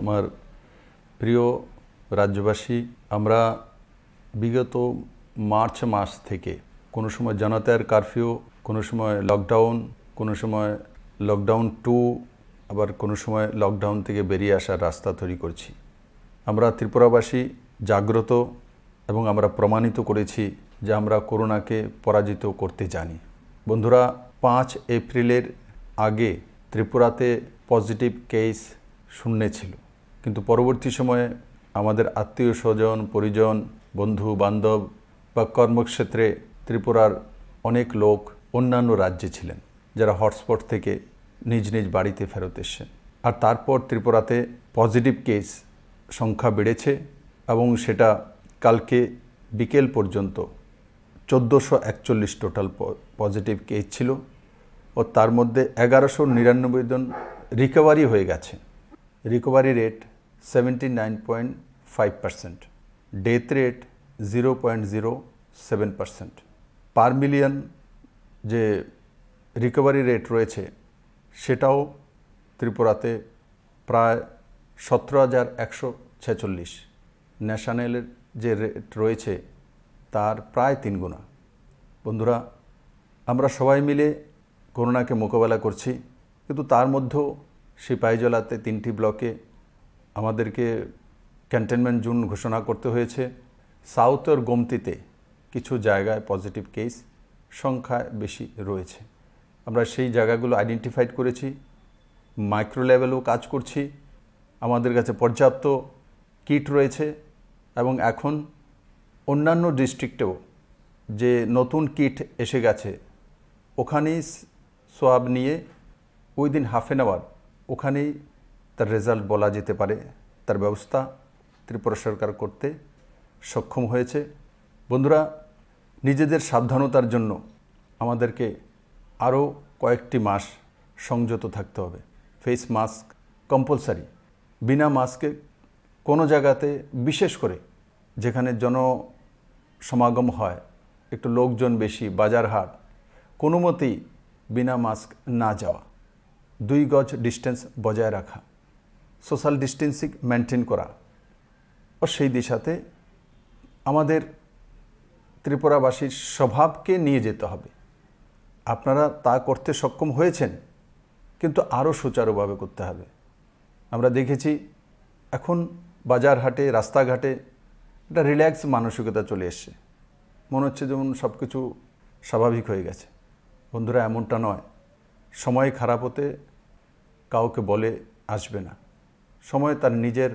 আমার প্রিয় রাজ্যবাসী আমরা বিগত মার্চ মাস থেকে কোনো সময় জনতার কারফিউ কোনো সময় লকডাউন কোনো সময় লকডাউন টু আবার কোনো সময় লকডাউন থেকে বেরিয়ে আসার রাস্তা তৈরি করছি আমরা ত্রিপুরাবাসী জাগ্রত এবং আমরা প্রমাণিত করেছি যে আমরা করোনাকে পরাজিত করতে জানি বন্ধুরা পাঁচ এপ্রিলের আগে ত্রিপুরাতে পজিটিভ কেস শূন্য ছিল কিন্তু পরবর্তী সময়ে আমাদের আত্মীয় স্বজন পরিজন বন্ধু বান্ধব বা কর্মক্ষেত্রে ত্রিপুরার অনেক লোক অন্যান্য রাজ্যে ছিলেন যারা হটস্পট থেকে নিজ নিজ বাড়িতে ফেরত এসছেন আর তারপর ত্রিপুরাতে পজিটিভ কেস সংখ্যা বেড়েছে এবং সেটা কালকে বিকেল পর্যন্ত চোদ্দোশো একচল্লিশ টোটাল পজিটিভ কেস ছিল ও তার মধ্যে এগারোশো নিরানব্বই জন রিকভারি হয়ে গেছে recovery rate nine point five percent death rate zero point zero seven percent per million যে রিকভারি রেট রয়েছে সেটাও ত্রিপুরাতে প্রায় সতেরো হাজার একশো ছেচল্লিশ ন্যাশনালের যে রেট রয়েছে তার প্রায় তিন গুণা বন্ধুরা আমরা সবাই মিলে করোনাকে মোকাবেলা করছি কিন্তু তার মধ্যেও সিপাহীজলাতে তিনটি ব্লকে আমাদেরকে ক্যান্টেনমেন্ট জোন ঘোষণা করতে হয়েছে সাউথ ওর গোমতিতে কিছু জায়গায় পজিটিভ কেস সংখ্যা বেশি রয়েছে আমরা সেই জায়গাগুলো আইডেন্টিফাইড করেছি মাইক্রো লেভেলেও কাজ করছি আমাদের কাছে পর্যাপ্ত কিট রয়েছে এবং এখন অন্যান্য ডিস্ট্রিক্টেও যে নতুন কিট এসে গেছে ওখানেই সোয়াব নিয়ে উইদিন হাফ অ্যান আওয়ার ওখানেই তার রেজাল্ট বলা যেতে পারে তার ব্যবস্থা ত্রিপুরা সরকার করতে সক্ষম হয়েছে বন্ধুরা নিজেদের সাবধানতার জন্য আমাদেরকে আরও কয়েকটি মাস সংযত থাকতে হবে ফেস মাস্ক কম্পালসারি বিনা মাস্কে কোনো জায়গাতে বিশেষ করে যেখানে জন সমাগম হয় একটু লোকজন বেশি বাজার হাট কোনো মতেই বিনা মাস্ক না যাওয়া দুই গজ ডিস্টেন্স বজায় রাখা সোশ্যাল ডিস্টেন্সিং মেনটেন করা ও সেই দিশাতে আমাদের ত্রিপুরাবাসীর স্বভাবকে নিয়ে যেতে হবে আপনারা তা করতে সক্ষম হয়েছেন কিন্তু আরও সুচারুভাবে করতে হবে আমরা দেখেছি এখন বাজার হাটে রাস্তাঘাটে একটা রিল্যাক্স মানসিকতা চলে এসছে মনে হচ্ছে যেমন সব কিছু স্বাভাবিক হয়ে গেছে বন্ধুরা এমনটা নয় সময় খারাপ হতে কাউকে বলে আসবে না সময় তার নিজের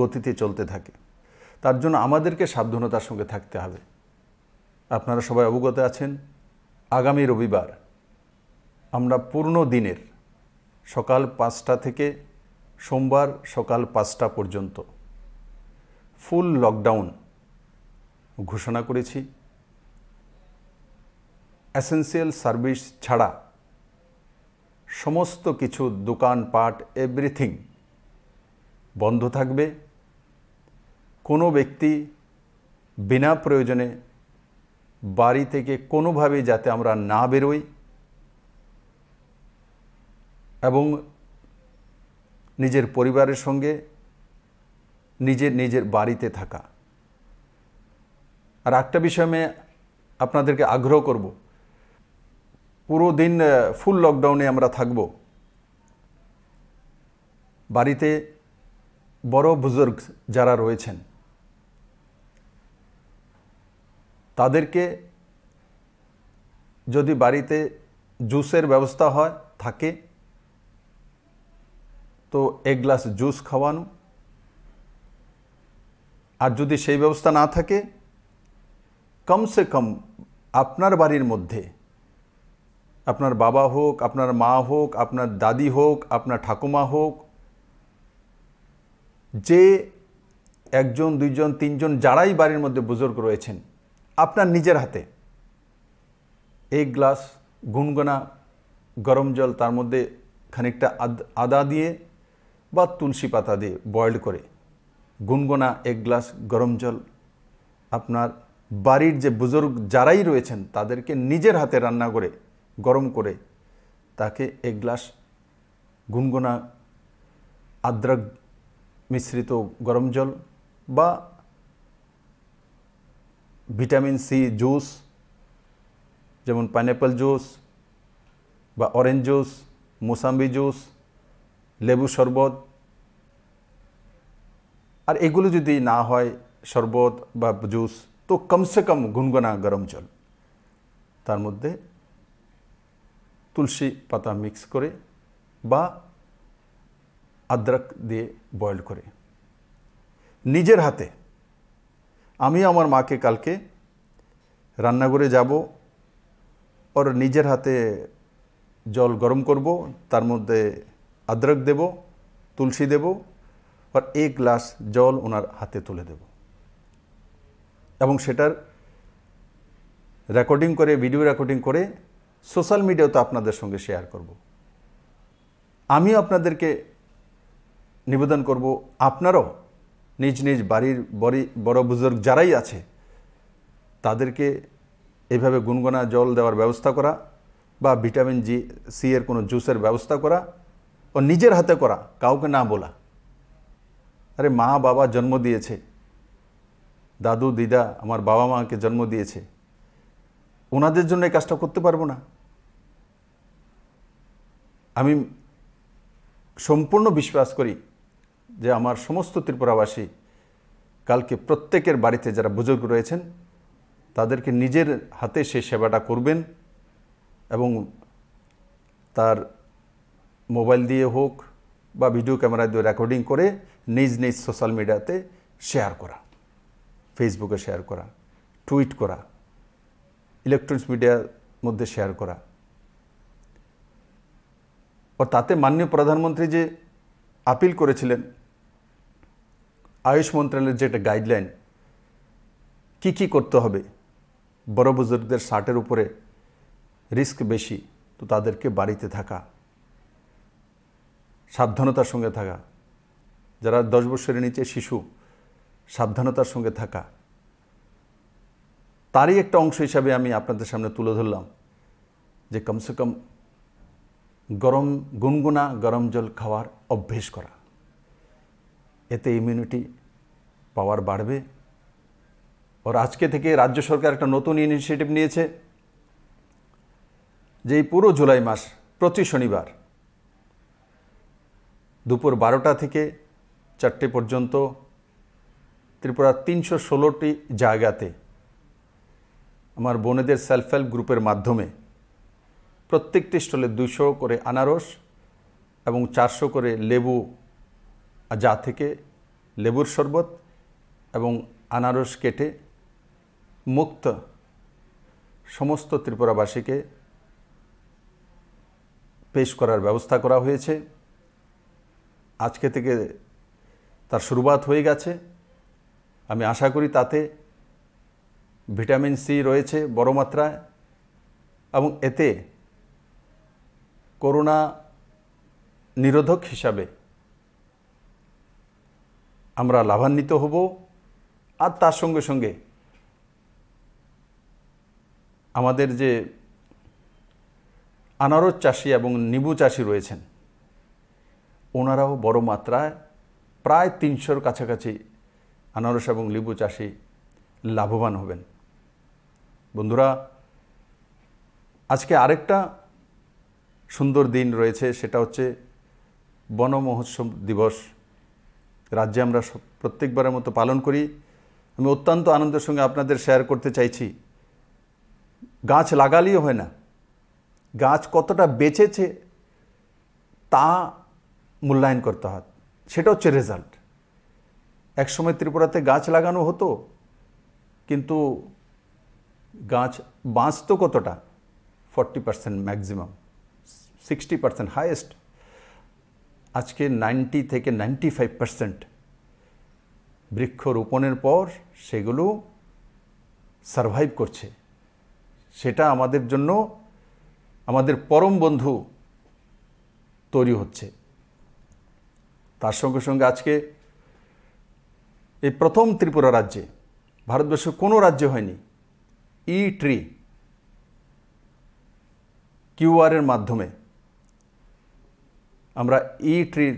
গতিতে চলতে থাকে তার জন্য আমাদেরকে সাবধানতার সঙ্গে থাকতে হবে আপনারা সবাই অবগত আছেন আগামী রবিবার আমরা পূর্ণ দিনের সকাল পাঁচটা থেকে সোমবার সকাল পাঁচটা পর্যন্ত ফুল লকডাউন ঘোষণা করেছি অ্যাসেন্সিয়াল সার্ভিস ছাড়া সমস্ত কিছু দোকানপাট এভরিথিং বন্ধ থাকবে কোনো ব্যক্তি বিনা প্রয়োজনে বাড়ি থেকে কোনোভাবে যাতে আমরা না বেরোই এবং নিজের পরিবারের সঙ্গে নিজের নিজের বাড়িতে থাকা আর একটা বিষয়ে আপনাদেরকে আগ্রহ করবো পুরো দিন ফুল লকডাউনে আমরা থাকব বাড়িতে বড় বুজুর্গ যারা রয়েছেন তাদেরকে যদি বাড়িতে জুসের ব্যবস্থা হয় থাকে তো এক গ্লাস জুস খাওয়ানো আর যদি সেই ব্যবস্থা না থাকে কমসে কম আপনার বাড়ির মধ্যে আপনার বাবা হোক আপনার মা হোক আপনার দাদি হোক আপনার ঠাকুমা হোক যে একজন দুইজন তিনজন যারাই বাড়ির মধ্যে বুজুর্গ রয়েছেন আপনার নিজের হাতে এক গ্লাস গুনগোনা গরম জল তার মধ্যে খানিকটা আদা দিয়ে বা তুলসী পাতা দিয়ে বয়েল করে গুনগোনা এক গ্লাস গরম জল আপনার বাড়ির যে বুজুর্গ যারাই রয়েছেন তাদেরকে নিজের হাতে রান্না করে গরম করে তাকে এক গ্লাস গুনগুনা আদ্রক মিশ্রিত গরম জল বা ভিটামিন সি জুস যেমন পাইনঅ্যাপেল জুস বা অরেঞ্জ জুস মোসাম্বি জুস লেবু শরবত আর এগুলো যদি না হয় শরবত বা জুস তো কমসে কম গুনগুনা গরম জল তার মধ্যে তুলসী পাতা মিক্স করে বা আদ্রাক দিয়ে বয়েল করে নিজের হাতে আমি আমার মাকে কালকে রান্নাঘরে যাব ওর নিজের হাতে জল গরম করব তার মধ্যে আদ্রক দেব তুলসী দেব আর এক গ্লাস জল ওনার হাতে তুলে দেব এবং সেটার রেকর্ডিং করে ভিডিও রেকর্ডিং করে সোশ্যাল মিডিয়াও তো আপনাদের সঙ্গে শেয়ার করব আমিও আপনাদেরকে নিবেদন করব আপনারাও নিজ নিজ বাড়ির বড়ি বড় বুজুর্গ যারাই আছে তাদেরকে এভাবে গুনগুনা জল দেওয়ার ব্যবস্থা করা বা ভিটামিন জি সি এর কোনো জুসের ব্যবস্থা করা ও নিজের হাতে করা কাউকে না বলা আরে মা বাবা জন্ম দিয়েছে দাদু দিদা আমার বাবা মাকে জন্ম দিয়েছে ওনাদের জন্য এই কাজটা করতে পারবো না আমি সম্পূর্ণ বিশ্বাস করি যে আমার সমস্ত ত্রিপুরাবাসী কালকে প্রত্যেকের বাড়িতে যারা বুজুর্গ রয়েছেন তাদেরকে নিজের হাতে সে সেবাটা করবেন এবং তার মোবাইল দিয়ে হোক বা ভিডিও ক্যামেরা দিয়ে রেকর্ডিং করে নিজ নিজ সোশ্যাল মিডিয়াতে শেয়ার করা ফেসবুকে শেয়ার করা টুইট করা ইলেকট্রনিক্স মিডিয়ার মধ্যে শেয়ার করা ও তাতে মাননীয় প্রধানমন্ত্রী যে আপিল করেছিলেন আয়ুষ মন্ত্রণালয়ের যে একটা গাইডলাইন কি কি করতে হবে বড় বুজুর্গদের শার্টের উপরে রিস্ক বেশি তো তাদেরকে বাড়িতে থাকা সাবধানতার সঙ্গে থাকা যারা দশ বছরের নিচে শিশু সাবধানতার সঙ্গে থাকা তারই একটা অংশ হিসাবে আমি আপনাদের সামনে তুলে ধরলাম যে কমসে কম গরম গুনগুনা গরম জল খাওয়ার অভ্যেস করা এতে ইমিউনিটি পাওয়ার বাড়বে ওর আজকে থেকে রাজ্য সরকার একটা নতুন ইনিশিয়েটিভ নিয়েছে যে পুরো জুলাই মাস প্রতি শনিবার দুপুর বারোটা থেকে চারটে পর্যন্ত ত্রিপুরার তিনশো ষোলোটি জায়গাতে আমার বোনেদের সেলফ হেল্প গ্রুপের মাধ্যমে প্রত্যেকটি স্টলে দুশো করে আনারস এবং চারশো করে লেবু যা থেকে লেবুর শরবত এবং আনারস কেটে মুক্ত সমস্ত ত্রিপুরাবাসীকে পেশ করার ব্যবস্থা করা হয়েছে আজকে থেকে তার শুরুবাত হয়ে গেছে আমি আশা করি তাতে ভিটামিন সি রয়েছে বড় মাত্রায় এবং এতে করোনা নিরোধক হিসাবে আমরা লাভান্বিত হব আর তার সঙ্গে সঙ্গে আমাদের যে আনারস চাষি এবং নিবু চাষি রয়েছেন ওনারাও বড় মাত্রায় প্রায় তিনশোর কাছাকাছি আনারস এবং লিবু চাষি লাভবান হবেন বন্ধুরা আজকে আরেকটা সুন্দর দিন রয়েছে সেটা হচ্ছে বনমহোৎসব দিবস রাজ্যে আমরা প্রত্যেকবারের মতো পালন করি আমি অত্যন্ত আনন্দের সঙ্গে আপনাদের শেয়ার করতে চাইছি গাছ লাগালেই হয় না গাছ কতটা বেঁচেছে তা মূল্যায়ন করতে হয় সেটা হচ্ছে রেজাল্ট একসময় ত্রিপুরাতে গাছ লাগানো হতো কিন্তু গাছ বাঁচত কতটা forty percent maximum sixty percent highest আজকে নাইনটি থেকে নাইনটি ফাইভ পার্সেন্ট বৃক্ষ রোপণের পর সেগুলো সারভাইভ করছে সেটা আমাদের জন্য আমাদের পরম বন্ধু তৈরি হচ্ছে তার সঙ্গে সঙ্গে আজকে এই প্রথম ত্রিপুরা রাজ্যে ভারতবর্ষে কোনো রাজ্যে হয়নি ই ট্রি কিউআরের মাধ্যমে আমরা ই ট্রির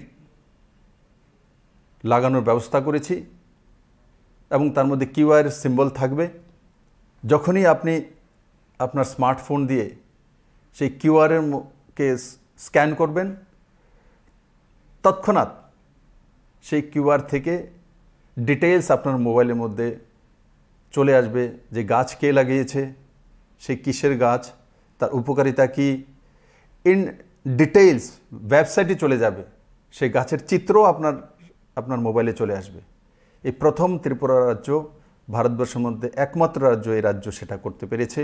লাগানোর ব্যবস্থা করেছি এবং তার মধ্যে কিউআর সিম্বল থাকবে যখনই আপনি আপনার স্মার্টফোন দিয়ে সেই কিউআরের কে স্ক্যান করবেন তৎক্ষণাৎ সেই কিউআর থেকে ডিটেলস আপনার মোবাইলের মধ্যে চলে আসবে যে গাছ কে লাগিয়েছে সেই কিসের গাছ তার উপকারিতা কি ইন ডিটেইলস ওয়েবসাইটে চলে যাবে সেই গাছের চিত্রও আপনার আপনার মোবাইলে চলে আসবে এই প্রথম ত্রিপুরা রাজ্য ভারতবর্ষের মধ্যে একমাত্র রাজ্য এই রাজ্য সেটা করতে পেরেছে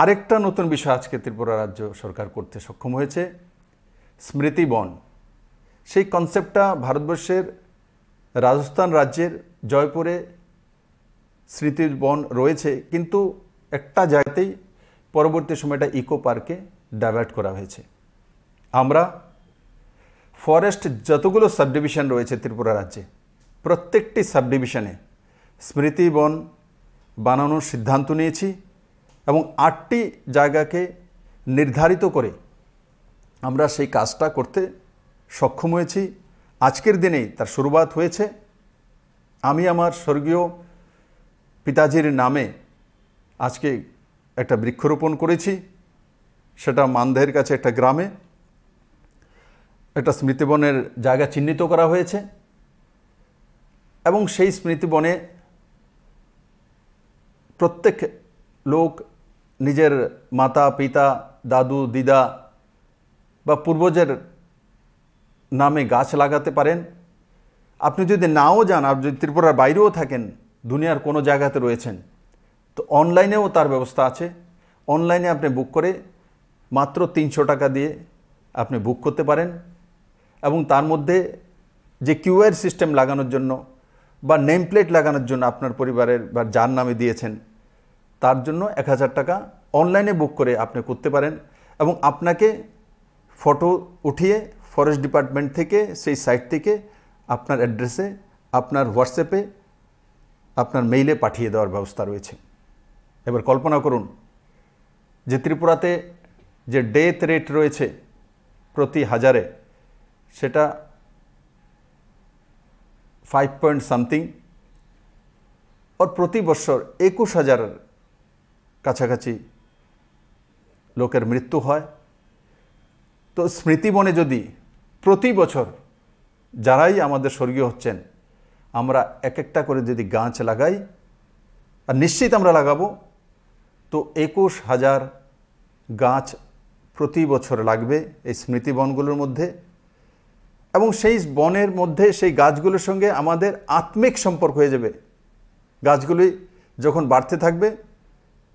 আরেকটা নতুন বিষয় আজকে ত্রিপুরা রাজ্য সরকার করতে সক্ষম হয়েছে স্মৃতি বন সেই কনসেপ্টটা ভারতবর্ষের রাজস্থান রাজ্যের জয়পুরে স্মৃতি বন রয়েছে কিন্তু একটা জায়গাতেই পরবর্তী সময়টা ইকো পার্কে ডাইভার্ট করা হয়েছে আমরা ফরেস্ট যতগুলো সাবডিভিশন রয়েছে ত্রিপুরা রাজ্যে প্রত্যেকটি সাবডিভিশনে স্মৃতি বন বানানোর সিদ্ধান্ত নিয়েছি এবং আটটি জায়গাকে নির্ধারিত করে আমরা সেই কাজটা করতে সক্ষম হয়েছি আজকের দিনেই তার শুরুবাত হয়েছে আমি আমার স্বর্গীয় পিতাজির নামে আজকে একটা বৃক্ষরোপণ করেছি সেটা মানদেহের কাছে একটা গ্রামে একটা স্মৃতিবনের জায়গা চিহ্নিত করা হয়েছে এবং সেই স্মৃতিবনে প্রত্যেক লোক নিজের মাতা পিতা দাদু দিদা বা পূর্বজের নামে গাছ লাগাতে পারেন আপনি যদি নাও যান আপনি যদি ত্রিপুরার বাইরেও থাকেন দুনিয়ার কোনো জায়গাতে রয়েছেন তো অনলাইনেও তার ব্যবস্থা আছে অনলাইনে আপনি বুক করে মাত্র তিনশো টাকা দিয়ে আপনি বুক করতে পারেন এবং তার মধ্যে যে কিউআর সিস্টেম লাগানোর জন্য বা নেম প্লেট লাগানোর জন্য আপনার পরিবারের বা যার নামে দিয়েছেন তার জন্য এক হাজার টাকা অনলাইনে বুক করে আপনি করতে পারেন এবং আপনাকে ফটো উঠিয়ে ফরেস্ট ডিপার্টমেন্ট থেকে সেই সাইট থেকে আপনার অ্যাড্রেসে আপনার হোয়াটসঅ্যাপে আপনার মেইলে পাঠিয়ে দেওয়ার ব্যবস্থা রয়েছে এবার কল্পনা করুন যে ত্রিপুরাতে যে ডেথ রেট রয়েছে প্রতি হাজারে সেটা ফাইভ পয়েন্ট সামথিং ওর প্রতি বছর একুশ হাজারের কাছাকাছি লোকের মৃত্যু হয় তো স্মৃতিবনে যদি প্রতি বছর যারাই আমাদের স্বর্গীয় হচ্ছেন আমরা এক একটা করে যদি গাছ লাগাই আর নিশ্চিত আমরা লাগাবো তো একুশ হাজার গাছ প্রতি বছর লাগবে এই স্মৃতি বনগুলোর মধ্যে এবং সেই বনের মধ্যে সেই গাছগুলোর সঙ্গে আমাদের আত্মিক সম্পর্ক হয়ে যাবে গাছগুলি যখন বাড়তে থাকবে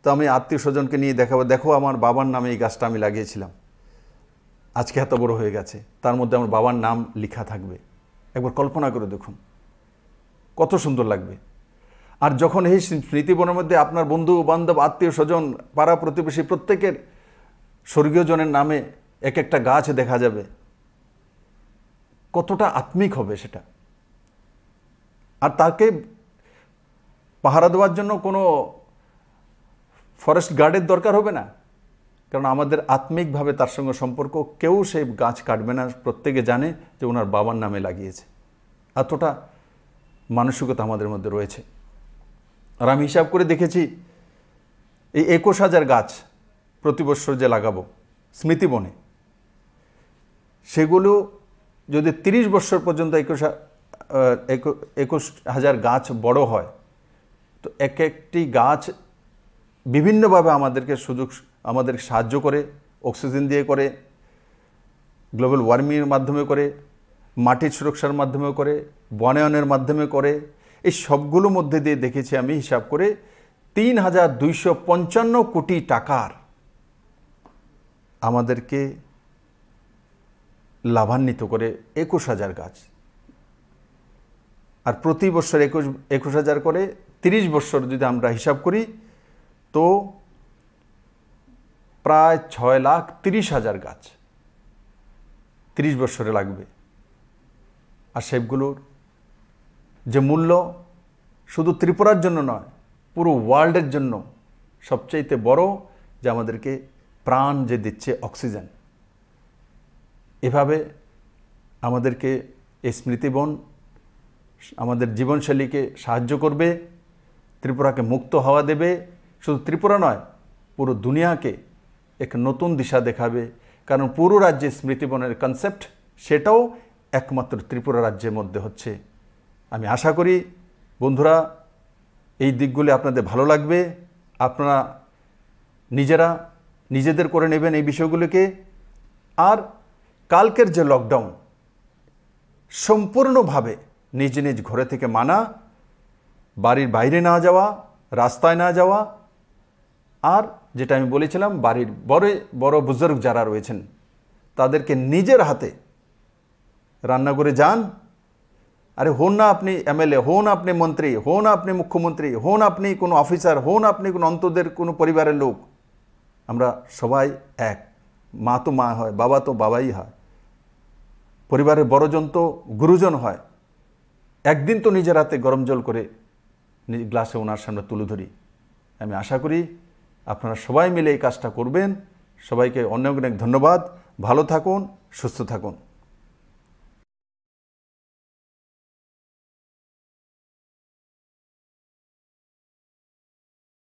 তো আমি আত্মীয় স্বজনকে নিয়ে দেখাবো দেখো আমার বাবার নামে এই গাছটা আমি লাগিয়েছিলাম আজকে এত বড় হয়ে গেছে তার মধ্যে আমার বাবার নাম লেখা থাকবে একবার কল্পনা করে দেখুন কত সুন্দর লাগবে আর যখন এই স্মৃতিবনের মধ্যে আপনার বন্ধু বান্ধব আত্মীয় স্বজন পাড়া প্রতিবেশী প্রত্যেকের স্বর্গীয় জনের নামে এক একটা গাছ দেখা যাবে কতটা আত্মিক হবে সেটা আর তাকে পাহারা দেওয়ার জন্য কোনো ফরেস্ট গার্ডের দরকার হবে না কারণ আমাদের আত্মিকভাবে তার সঙ্গে সম্পর্ক কেউ সেই গাছ কাটবে না প্রত্যেকে জানে যে ওনার বাবার নামে লাগিয়েছে এতটা মানসিকতা আমাদের মধ্যে রয়েছে আর আমি হিসাব করে দেখেছি এই একুশ হাজার গাছ প্রতিবছর যে লাগাবো স্মৃতিবনে সেগুলো যদি ৩০ বছর পর্যন্ত একুশ একুশ হাজার গাছ বড় হয় তো এক একটি গাছ বিভিন্নভাবে আমাদেরকে সুযোগ আমাদের সাহায্য করে অক্সিজেন দিয়ে করে গ্লোবাল ওয়ার্মিংয়ের মাধ্যমে করে মাটির সুরক্ষার মাধ্যমে করে বনায়নের মাধ্যমে করে এই সবগুলো মধ্যে দিয়ে দেখেছি আমি হিসাব করে তিন হাজার দুইশো পঞ্চান্ন কোটি টাকার আমাদেরকে লাভান্বিত করে একুশ হাজার গাছ আর প্রতি বছর একুশ একুশ হাজার করে তিরিশ বছর যদি আমরা হিসাব করি তো প্রায় ছয় লাখ তিরিশ হাজার গাছ তিরিশ বছরে লাগবে আর সেগুলোর যে মূল্য শুধু ত্রিপুরার জন্য নয় পুরো ওয়ার্ল্ডের জন্য সবচাইতে বড় যে আমাদেরকে প্রাণ যে দিচ্ছে অক্সিজেন এভাবে আমাদেরকে এই স্মৃতিবন আমাদের জীবনশৈলীকে সাহায্য করবে ত্রিপুরাকে মুক্ত হওয়া দেবে শুধু ত্রিপুরা নয় পুরো দুনিয়াকে এক নতুন দিশা দেখাবে কারণ পুরো রাজ্যে স্মৃতিবনের কনসেপ্ট সেটাও একমাত্র ত্রিপুরা রাজ্যের মধ্যে হচ্ছে আমি আশা করি বন্ধুরা এই দিকগুলি আপনাদের ভালো লাগবে আপনারা নিজেরা নিজেদের করে নেবেন এই বিষয়গুলোকে আর কালকের যে লকডাউন সম্পূর্ণভাবে নিজ নিজ ঘরে থেকে মানা বাড়ির বাইরে না যাওয়া রাস্তায় না যাওয়া আর যেটা আমি বলেছিলাম বাড়ির বড় বড় বুজুর্গ যারা রয়েছেন তাদেরকে নিজের হাতে রান্না করে যান আরে হন না আপনি এমএলএ হন আপনি মন্ত্রী হন আপনি মুখ্যমন্ত্রী হন আপনি কোনো অফিসার হন আপনি কোনো অন্তদের কোনো পরিবারের লোক আমরা সবাই এক মা তো মা হয় বাবা তো বাবাই হয় পরিবারের বড়জন তো গুরুজন হয় একদিন তো নিজের হাতে গরম জল করে গ্লাসে ওনার সামনে তুলে ধরি আমি আশা করি আপনারা সবাই মিলে এই কাজটা করবেন সবাইকে অনেক অনেক ধন্যবাদ ভালো থাকুন সুস্থ থাকুন